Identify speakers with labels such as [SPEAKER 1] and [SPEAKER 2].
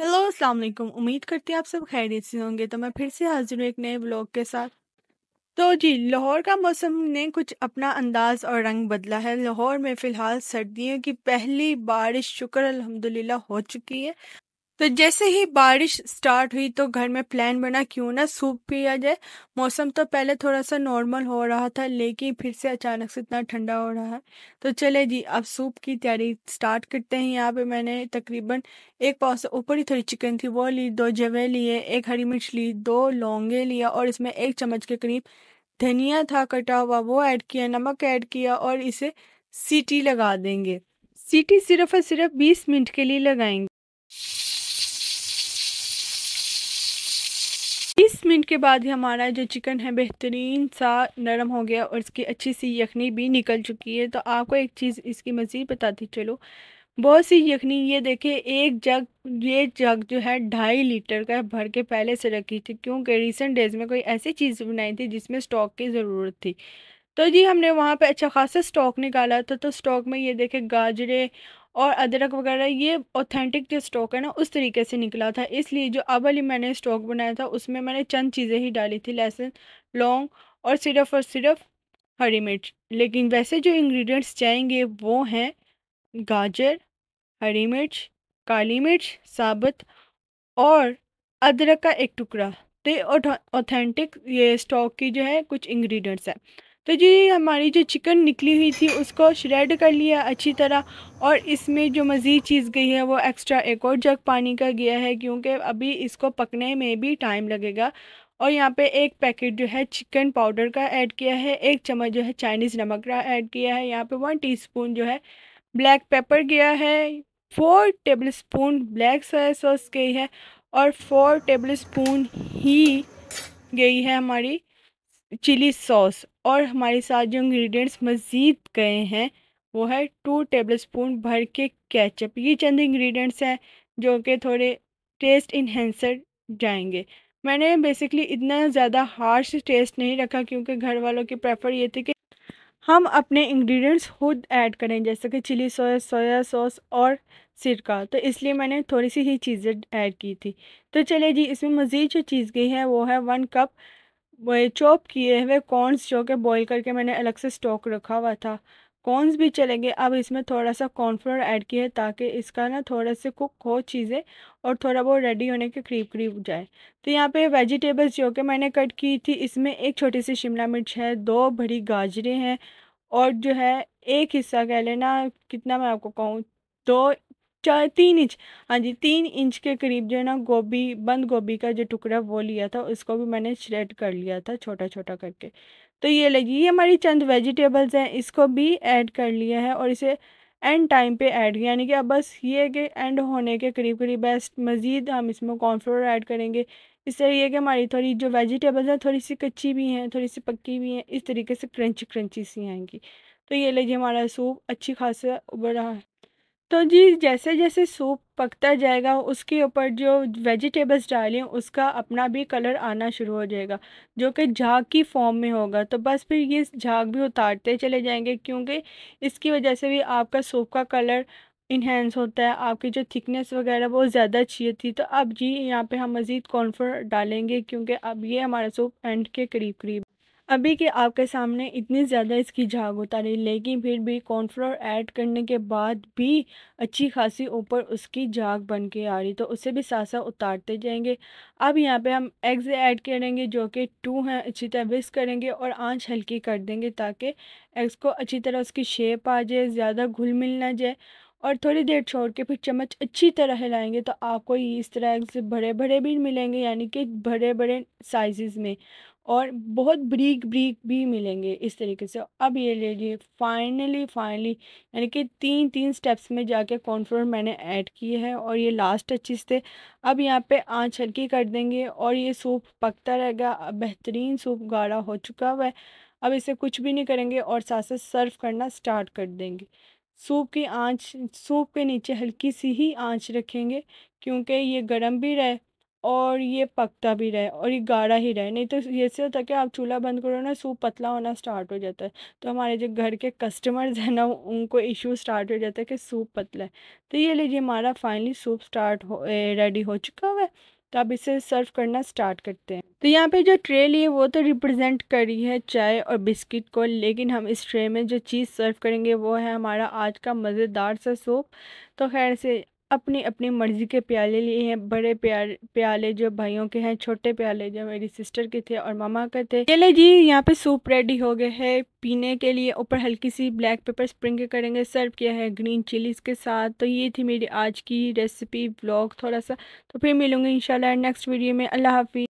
[SPEAKER 1] hello अस्सलाम वालेकुम उम्मीद करती है आप सब खैरियत से होंगे तो मैं फिर से हाजिर हूँ एक नए ब्लॉग के साथ तो जी लाहौर का मौसम ने कुछ अपना अंदाज और रंग बदला है लाहौर में फ़िलहाल सर्दियों की पहली बारिश शुक्र अल्हम्दुलिल्लाह हो चुकी है तो जैसे ही बारिश स्टार्ट हुई तो घर में प्लान बना क्यों ना सूप पिया जाए मौसम तो पहले थोड़ा सा नॉर्मल हो रहा था लेकिन फिर से अचानक से इतना ठंडा हो रहा है तो चले जी अब सूप की तैयारी स्टार्ट करते हैं यहाँ पे मैंने तकरीबन एक पाव से ऊपर ही थोड़ी चिकन थी वो ली दो जवे लिए एक हरी मिर्च ली दो लौंगे लिया और इसमें एक चम्मच के करीब धनिया था कटा हुआ वो ऐड किया नमक ऐड किया और इसे सीटी लगा देंगे सीटी सिर्फ और सिर्फ 20 मिनट के लिए लगाएंगे मिनट के बाद ही हमारा जो चिकन है बेहतरीन सा नरम हो गया और इसकी अच्छी सी यखनी भी निकल चुकी है तो आपको एक चीज़ इसकी मज़ीद बताती चलो बहुत सी यखनी ये देखें एक जग ये जग जो है ढाई लीटर का भर के पहले से रखी थी क्योंकि रिसेंट डेज़ में कोई ऐसी चीज़ बनाई थी जिसमें स्टॉक की ज़रूरत थी तो जी हमने वहाँ पे अच्छा खासा स्टॉक निकाला था तो स्टॉक में ये देखे गाजरे और अदरक वगैरह ये ऑथेंटिक जो स्टॉक है ना उस तरीके से निकला था इसलिए जो अब वाली मैंने स्टॉक बनाया था उसमें मैंने चंद चीज़ें ही डाली थी लहसुन लौंग और सिर्फ और सिर्फ हरी मिर्च लेकिन वैसे जो इंग्रेडिएंट्स चाहेंगे वो हैं गाजर हरी मिर्च काली मिर्च साबुत और अदरक का एक टुकड़ा तो ऑथेंटिक ये स्टॉक की जो है कुछ इंग्रेडिएंट्स हैं तो जी हमारी जो चिकन निकली हुई थी उसको श्रेड कर लिया अच्छी तरह और इसमें जो मज़ीद चीज़ गई है वो एक्स्ट्रा एक और जग पानी का गया है क्योंकि अभी इसको पकने में भी टाइम लगेगा और यहाँ पे एक पैकेट जो है चिकन पाउडर का ऐड किया है एक चम्मच जो है चाइनीज़ नमक का ऐड किया है यहाँ पे वन टीस्पून जो है ब्लैक पेपर गया है four tablespoon black soya sauce गई है और फोर टेबल स्पून ही गई है हमारी चिली सॉस और हमारे साथ जो इंग्रेडिएंट्स मज़ीद गए हैं वो है टू टेबल स्पून भर के कैचअप ये चंद इंग्रेडिएंट्स हैं जो कि थोड़े टेस्ट इन्हेंसर जाएंगे मैंने बेसिकली इतना ज़्यादा हार्श टेस्ट नहीं रखा क्योंकि घर वालों की प्रेफर ये थी कि हम अपने इंग्रेडिएंट्स खुद ऐड करें जैसे कि चिली सॉस सोया सॉस और सिरका तो इसलिए मैंने थोड़ी सी ही चीज़ें ऐड की थी तो चलिए जी इसमें मज़ीद जो चीज़ गई है वो है वन कप चॉप किए हुए कॉर्नस जो कि बॉईल करके मैंने अलग से स्टॉक रखा हुआ था कॉर्नस भी चले गए अब इसमें थोड़ा सा कॉर्नफ्लोर ऐड किया ताकि इसका ना थोड़ा से कुक हो चीज़ें और थोड़ा बहुत रेडी होने के करीब करीब जाए तो यहाँ पे वेजिटेबल्स जो कि मैंने कट की थी इसमें एक छोटी सी शिमला मिर्च है दो बड़ी गाजरें हैं और जो है एक हिस्सा कह लेना कितना मैं आपको कहूँ दो चार तीन इंच हाँ जी तीन इंच के करीब जो है ना गोभी बंद गोभी का जो टुकड़ा वो लिया था उसको भी मैंने श्रेड कर लिया था छोटा छोटा करके तो ये लगी ये हमारी चंद वेजिटेबल्स हैं इसको भी ऐड कर लिया है और इसे एंड टाइम पे ऐड यानी कि अब बस ये कि एंड होने के करीब करीब बेस्ट मज़ीद हम इसमें कॉर्नफ्लोर ऐड करेंगे इस तरह की कि हमारी थोड़ी जो वेजिटेबल्स हैं थोड़ी सी कच्ची भी हैं थोड़ी सी पक्की भी हैं इस तरीके से क्रंची क्रंची सी आएंगी तो ये लगी हमारा सूप अच्छी खासा उबर रहा है तो जी जैसे जैसे सूप पकता जाएगा उसके ऊपर जो वेजिटेबल्स डालें उसका अपना भी कलर आना शुरू हो जाएगा जो कि झाग की फॉर्म में होगा तो बस फिर ये झाग भी उतारते चले जाएंगे क्योंकि इसकी वजह से भी आपका सूप का कलर इन्हेंस होता है आपकी जो थिकनेस वगैरह वो ज़्यादा अच्छी थी तो अब जी यहाँ पे हम मज़ीद कॉर्नफ्लोर डालेंगे क्योंकि अब ये हमारा सूप एंड के करीब करीब अभी के आपके सामने इतनी ज़्यादा इसकी झाग उतारी लेकिन फिर भी कॉर्नफ्लोर ऐड करने के बाद भी अच्छी खासी ऊपर उसकी झाग बन के आ रही तो उसे भी साथ उतारते जाएंगे अब यहाँ पे हम एग्स ऐड करेंगे जो कि टू हैं अच्छी तरह विस्क करेंगे और आंच हल्की कर देंगे ताकि एग्स को अच्छी तरह उसकी शेप आ जाए ज़्यादा घुल मिल ना जाए और थोड़ी देर छोड़ के फिर चम्मच अच्छी तरह हिलाएंगे तो आपको ये इस तरह से बड़े बड़े भी मिलेंगे यानी कि बड़े बड़े साइज़ में और बहुत ब्रीक ब्रीक भी मिलेंगे इस तरीके से अब ये ले लीजिए फाइनली फाइनली यानी कि तीन तीन स्टेप्स में जाके कॉर्नफ्लोर मैंने ऐड किए हैं और ये लास्ट अच्छी से अब यहाँ पे आंच हल्की कर देंगे और ये सूप पकता रहेगा बेहतरीन सूप गाढ़ा हो चुका हुआ है अब इसे कुछ भी नहीं करेंगे और साथ साथ सर्व करना स्टार्ट कर देंगे सूप की आंच सूप के नीचे हल्की सी ही आंच रखेंगे क्योंकि ये गर्म भी रहे और ये पकता भी रहे और ये गाढ़ा ही रहे नहीं तो ऐसे होता कि आप चूल्हा बंद करो ना सूप पतला होना स्टार्ट हो जाता है तो हमारे जो घर के कस्टमर्स हैं ना उनको इशू स्टार्ट हो जाता है कि सूप पतला है तो ये लीजिए हमारा फाइनली सूप स्टार्ट हो रेडी हो चुका हुआ है तो आप इसे सर्व करना स्टार्ट करते हैं तो यहाँ पे जो ट्रे ली है वो तो रिप्रेजेंट करी है चाय और बिस्किट को लेकिन हम इस ट्रे में जो चीज़ सर्व करेंगे वो है हमारा आज का मज़ेदार सा सूप तो खैर से अपनी अपनी मर्ज़ी के प्याले लिए हैं बड़े प्यार प्याले जो भाइयों के हैं छोटे प्याले जो मेरी सिस्टर के थे और मामा के थे चले जी यहाँ पे सूप रेडी हो गए हैं पीने के लिए ऊपर हल्की सी ब्लैक पेपर स्प्रिंग करेंगे सर्व किया है ग्रीन चिलीज़ के साथ तो ये थी मेरी आज की रेसिपी ब्लॉग थोड़ा सा तो फिर मिलूँगी इनशाला नेक्स्ट वीडियो में अल्लाह हाफि